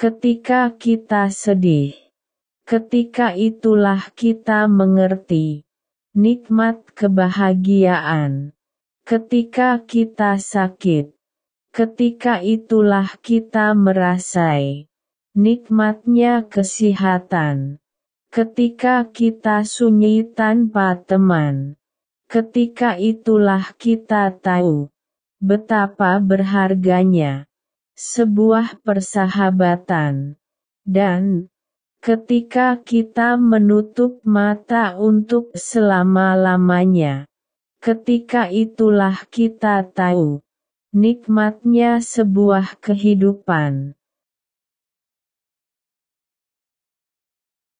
Ketika kita sedih, ketika itulah kita mengerti nikmat kebahagiaan. Ketika kita sakit, ketika itulah kita merasai nikmatnya kesehatan. Ketika kita sunyi tanpa teman, ketika itulah kita tahu betapa berharganya sebuah persahabatan. Dan, ketika kita menutup mata untuk selama-lamanya, ketika itulah kita tahu nikmatnya sebuah kehidupan.